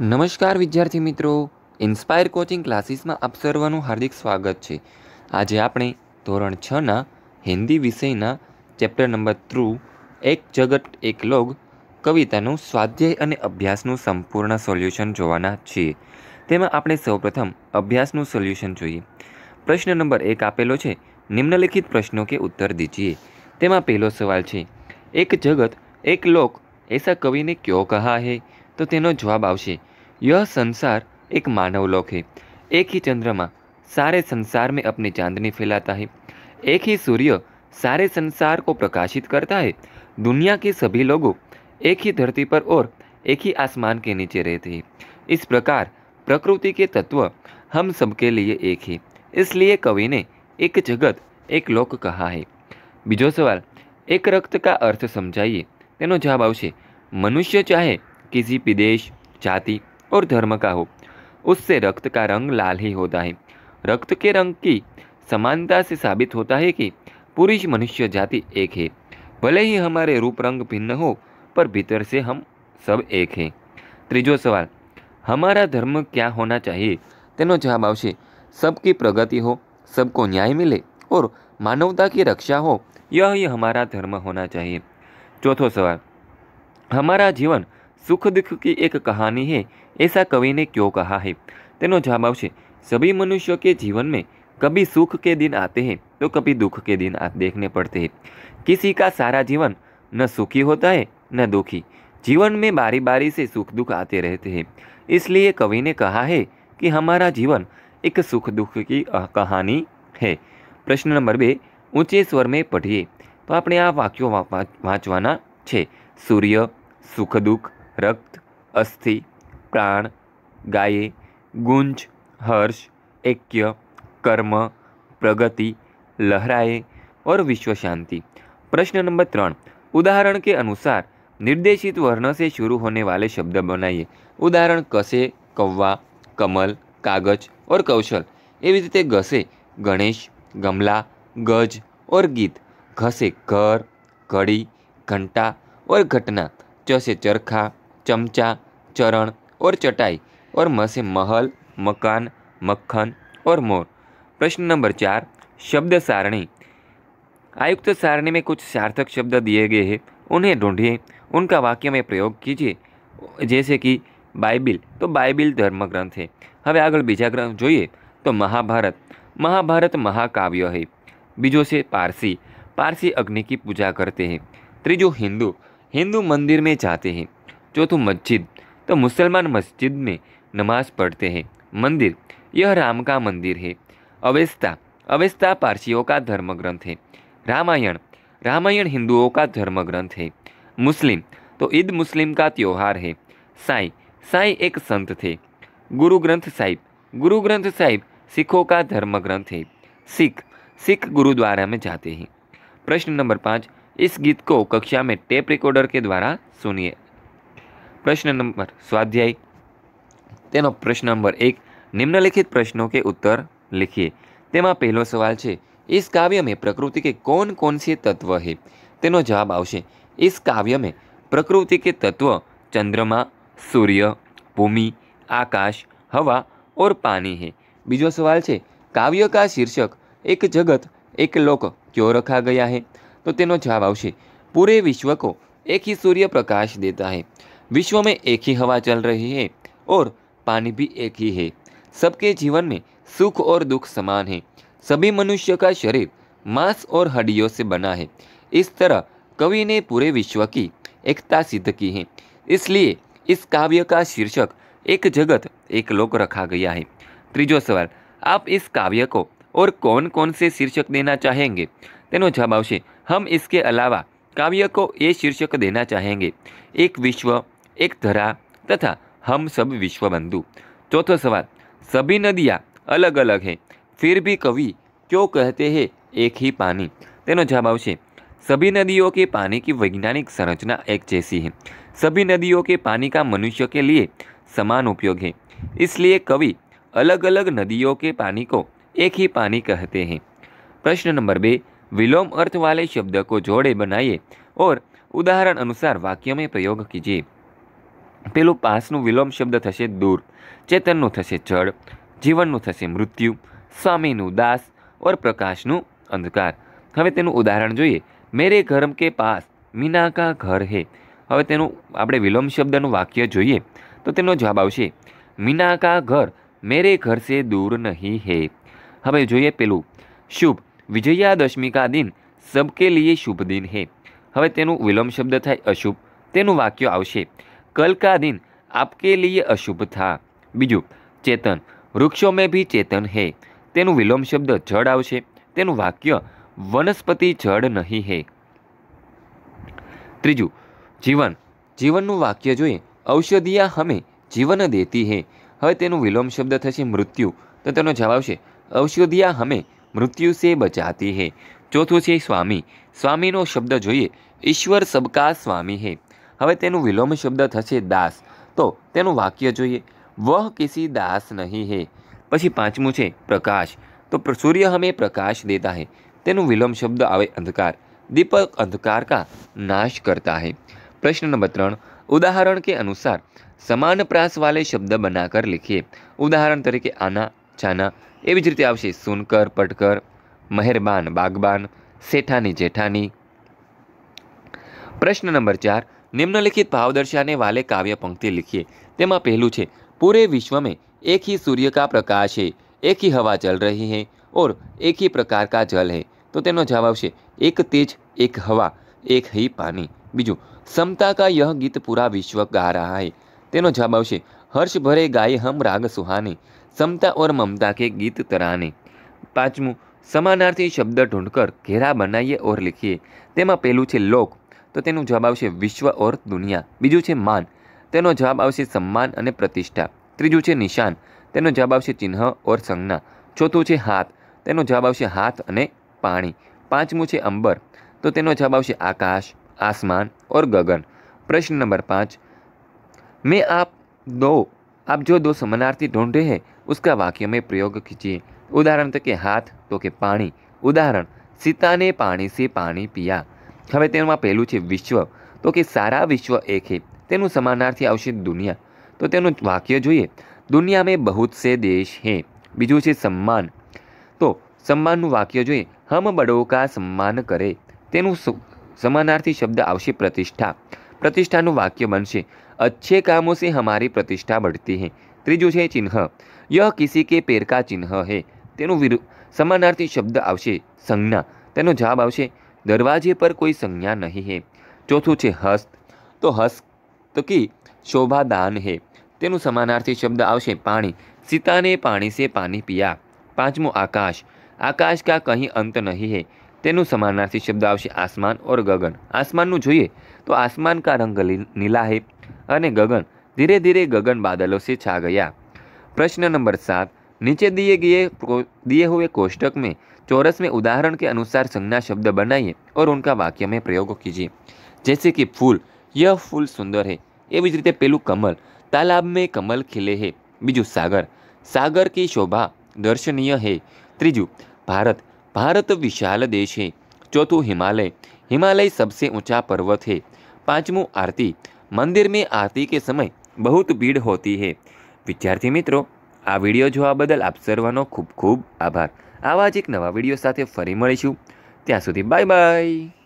નમસ્કાર વિદ્યાર્થી મિત્રો ઇન્સ્પાયર કોચિંગ ક્લાસીસમાં આપ સર્વનું હાર્દિક સ્વાગત છે આજે આપણે ધોરણ છના હિન્દી વિષયના ચેપ્ટર નંબર ત્રુ એક જગત એક લોગ કવિતાનું સ્વાધ્યાય અને અભ્યાસનું સંપૂર્ણ સોલ્યુશન જોવાના છીએ તેમાં આપણે સૌપ્રથમ અભ્યાસનું સોલ્યુશન જોઈએ પ્રશ્ન નંબર એક આપેલો છે નિમ્નલિખિત પ્રશ્નો કે ઉત્તર દીજીએ તેમાં પહેલો સવાલ છે એક જગત એક લોક એસા કવિને ક્યો કહા હૈ तो તેનો જવાબ આવશે યહ સંસાર એક માનવ લોક હે એક ही ચંદ્રમા سارے સંસાર મે અપને ચાંદની ફેલાતા હે એક ही સૂર્ય سارے સંસાર કો પ્રકાશિત કરતા હે દુનિયા કે સભી લોકો એક ही ધરતી પર ઓર એક ही આસમાન કે નીચે રહેતે હે ਇਸ પ્રકાર પ્રકૃતિ કે તત્વ હમ सबके लिए एक ही इसलिए કવિને એક જગત એક લોક કહા હે બીજો સવાલ એક રક્ત કા અર્થ સમજाइए તેનો જવાબ આવશે મનુષ્ય ચાહે किसी भी देश जाति और धर्म का हो उससे रक्त का रंग लाल ही होता है रक्त के रंग की समानता से साबित होता है कि पुरुष मनुष्य जाति एक है भले ही हमारे रूप रंग भिन्न हो पर भीतर से हम सब एक हैं ત્રીજો सवाल हमारा धर्म क्या होना चाहिए तेनो जवाब આવશે सबकी प्रगति हो सबको न्याय मिले और मानवता की रक्षा हो यह ही हमारा धर्म होना चाहिए चौथो सवाल हमारा जीवन सुख की एक कहानी है ऐसा कवि ने क्यों कहा है तेनो जवाब આવશે सभी मनुष्यों के जीवन में कभी सुख के दिन आते हैं तो कभी दुख के दिन देखने पड़ते हैं किसी का सारा जीवन न सुखी होता है न दुखी जीवन में बारी बारी से सुख दुख आते रहते हैं इसलिए कवि ने कहा है कि हमारा जीवन एक सुख दुख की कहानी है प्रश्न नंबर बे ऊंचे स्वर में पढ़िए तो अपने आप वाक्यों वाँचवाना है सूर्य सुख दुख रक्त अस्थि प्राण गाय गुंज हर्ष ऐक्य कर्म प्रगति लहराए और विश्व शांति प्रश्न नंबर त्रण उदाहरण के अनुसार निर्देशित वर्ण से शुरू होने वाले शब्द बनाइए उदाहरण कसे कौवा कमल कागज और कौशल एवं रीते घसे गणेश गमला गज और गीत घसे घर घड़ी घंटा और घटना चसे चरखा चमचा चरण और चटाई और म से महल मकान मक्खन और मोर प्रश्न नंबर चार शब्द सारणी आयुक्त सारणी में कुछ सार्थक शब्द दिए गए हैं उन्हें ढूंढिए उनका वाक्य में प्रयोग कीजिए जैसे कि बाइबिल तो बाइबिल धर्म ग्रंथ है हमें આગળ बीजा ग्रंथ જોઈએ तो महाभारत महाभारत महाकाव्य है बीजों से पारसी पारसी अग्नि की पूजा करते हैं त्रीजो हिंदू हिंदू मंदिर में जाते हैं चौथों तो मस्जिद तो मुसलमान मस्जिद में नमाज पढ़ते हैं मंदिर यह राम का मंदिर है अवेस्ता अवेस्ता पारसियों का धर्म ग्रंथ है रामायण रामायण हिंदुओं का धर्म ग्रंथ है मुस्लिम तो ईद मुस्लिम का त्यौहार है साई साई एक संत थे गुरु ग्रंथ साहिब गुरु ग्रंथ साहिब सिखों का धर्म ग्रंथ है सिख सिख गुरुद्वारा में जाते हैं प्रश्न नंबर पाँच इस गीत को कक्षा में टेप रिकॉर्डर के द्वारा सुनिए प्रश्न नंबर स्वाध्याय प्रश्न नंबर एक निम्नलिखित प्रश्नों के उत्तर लिखिए तेमा पहलो सवाल छे इस काव्य में प्रकृति के कौन कौन से तत्व है तेनो जवाब आवशे इस काव्य में प्रकृति के तत्व चंद्रमा सूर्य भूमि आकाश हवा और पानी है बीजो सवाल छे काव्य का शीर्षक एक जगत एक लोक क्यों रखा गया है तो तेनो जवाब आवशे पूरे विश्व को एक ही सूर्य प्रकाश देता है विश्व में एक ही हवा चल रही है और पानी भी एक ही है सबके जीवन में सुख और दुख समान है सभी मनुष्य का शरीर मांस और हड्डियों से बना है इस तरह कवि ने पूरे विश्व की एकता सिद्ध की है इसलिए इस काव्य का शीर्षक एक जगत एक लोक रखा गया है त्रीजो सवाल आप इस काव्य को और कौन कौन से शीर्षक देना चाहेंगे तेनो जवाब से हम इसके अलावा काव्य को ये शीर्षक देना चाहेंगे एक विश्व धरा तथा हम सब विश्व बंधु चौथो सवाल सभी नदियाँ अलग अलग है फिर भी कवि क्यों कहते हैं एक ही पानी तेनो जवाब આવશે सभी नदियों के पानी की वैज्ञानिक संरचना एक जैसी है सभी नदियों के पानी का मनुष्य के लिए समान उपयोग है इसलिए कवि अलग अलग नदियों के पानी को एक ही पानी कहते हैं प्रश्न नंबर बे विलोम अर्थ वाले शब्द को जोड़े बनाइए और उदाहरण अनुसार वाक्य में प्रयोग कीजिए પેલું પાસનું વિલોમ શબ્દ થશે દૂર ચેતનનું થશે જળ જીવનનું થશે મૃત્યુ સ્વામીનું દાસ ઓર પ્રકાશનું અંધકાર હવે તેનું ઉદાહરણ જોઈએ મેરે ઘરમ કે પાસ મીના કા ઘર હે હવે તેનું આપણે વિલોમ શબ્દનું વાક્ય જોઈએ તો તેનો જવાબ આવશે મીનાકા ઘર મેરે ઘર સે દૂર નહીં હે હવે જોઈએ પેલું શુભ વિજયાદશમી કા દિન સબકે લીએ શુભ દિન હે હવે તેનું વિલોમ શબ્દ થાય અશુભ તેનું વાક્ય આવશે कल का दिन आपके लिए अशुभ था બીજું ચેતન વૃક્ષો મેં ભી ચેતન હે તેનું વિલોમ શબ્દ જળ આવશે તેનું વાક્ય વનસ્પતિ જળ નહીં હે ત્રીજું જીવન જીવનનું વાક્ય જોઈએ ઔષધિયા હમે જીવન દેતી હે હવે તેનું વિલોમ શબ્દ થશે મૃત્યુ તો તેનો જવાબ આવશે ઔષધિયા હમે મૃત્યુ સે બચાતી હે ચોથું છે સ્વામી સ્વામીનો શબ્દ જોઈએ ઈશ્વર સબકા સ્વામી હે હવે તેનું વિલોમ શબ્દ થશે દાસ તો તેનું વાક્ય જોઈએ વહ કિસી દાસ નહીં હે પછી પાંચમું છે પ્રકાશ તો સૂર્ય હમે પ્રકાશ દેતા હે તેનું વિલોમ શબ્દ આવે અંધકાર દીપક અંધકાર કા નાશ કરતા હે પ્રશ્ન નંબર ત્રણ ઉદાહરણ કે અનુસાર સમાન પ્રાસ વાલે શબ્દ બનાકર લખીએ ઉદાહરણ તરીકે આના ચાના એવી જ રીતે આવશે સુનકર પટકર મહેરબાન બાગબાન શેઠાની જેઠાની પ્રશ્ન નંબર ચાર નિમ્નલિખિત ભાવ દર્શાને વાલે કાવ્ય પંક્તિ લખીએ તેમાં પહેલું છે પૂરે વિશ્વ में एक ही सूर्य का प्रकाश है एक ही हवा चल रही है और एक ही प्रकार का जल है તો તેનો જવાબ આવશે એક તેજ એક હવા એક હી પાણી બીજું સમતા કા યહ ગીત પૂરા વિશ્વ ગા રહા હૈ તેનો જવાબ આવશે હર્ષ ભરે ગાય હમ રાગ સુહાને સમતા ઓર મમતા કે ગીત તરાને પાંચમું સમાનાર્થી શબ્દ ઢૂંઢકર ઘેરા બનાવીએ ઓર લખીએ તેમાં પહેલું છે લોક તેનો જવાબ આવશે વિશ્વ ઓર દુનિયા બીજો છે માન તેનો જવાબ આવશે সম্মান અને પ્રતિષ્ઠા ત્રીજો છે નિશાન તેનો જવાબ આવશે चिन्ह ઓર સંગના ચોથો છે હાથ તેનો જવાબ આવશે હાથ અને પાણી પાંચમો છે અંબર તો તેનો જવાબ આવશે આકાશ આસમાન ઓર ગગન પ્રશ્ન નંબર 5 મે આપ દો આપ જો દો સમાનાર્થી ઢોંડે હે uska વાક્ય મે પ્રયોગ કીજીએ ઉદાહરણ તરીકે હાથ તો કે પાણી ઉદાહરણ સીતાને પાણી સે પાણી પિયા હવે તેમાં પહેલું છે વિશ્વ તો કે સારા વિશ્વ એક હે તેનું સમાનાર્થી આવશે દુનિયા તો તેનું વાક્ય જોઈએ દુનિયા મેં બહુત સે દેશ હે બીજું છે સન્માન તો સન્માનનું વાક્ય જોઈએ હમ બડોકા કા સન્માન કરે તેનું સમાનાર્થી શબ્દ આવશે પ્રતિષ્ઠા પ્રતિષ્ઠાનું વાક્ય બનશે અચ્છે કામો સે હમારી પ્રતિષ્ઠા બઢતી હે ત્રીજું છે ચિહ્ન યહ કિસી કે પેરકા ચિહ્ન હે તેનું વિરુ સમાનાર્થી શબ્દ આવશે સંજ્ઞા તેનો જવાબ આવશે દરવાજે પર કોઈ संज्ञा नहीं है ચોથું છે હસ્ત તો હસ્તકી શોભાદાન હે તેનું સમાનાર્થી શબ્દ આવશે પાણી સીતાને પાણી સે પાણી પિયા પાંચમું આકાશ આકાશ કા કહી અંત નહીં હે તેનું સમાનાર્થી શબ્દ આવશે આસમાન ઓર ગગન આસમાનનું જોઈએ તો આસમાન કા રંગ નીલા હે અને ગગન ધીરે ધીરે ગગન બાદલો સે છા ગયા પ્રશ્ન નંબર સાત નીચે દિએ ગયે દિએ હુએ કોષ્ટક મેં चौरस में उदाहरण के अनुसार संज्ञा शब्द बनाइए और उनका वाक्य में प्रयोग कीजिए जैसे कि फूल यह फूल सुंदर है एवज रीते पेलू कमल तालाब में कमल खिले है बीजू सागर सागर की शोभा दर्शनीय है त्रीजू भारत भारत विशाल देश है चौथू हिमालय हिमालय सबसे ऊंचा पर्वत है पांचवू आरती मंदिर में आरती के समय बहुत भीड़ होती है विद्यार्थी मित्रों आ वीडियो जो बदल आप सर्वनों खूब खूब आभार આવા જ એક નવા વિડીયો સાથે ફરી મળીશું ત્યાં સુધી બાય બાય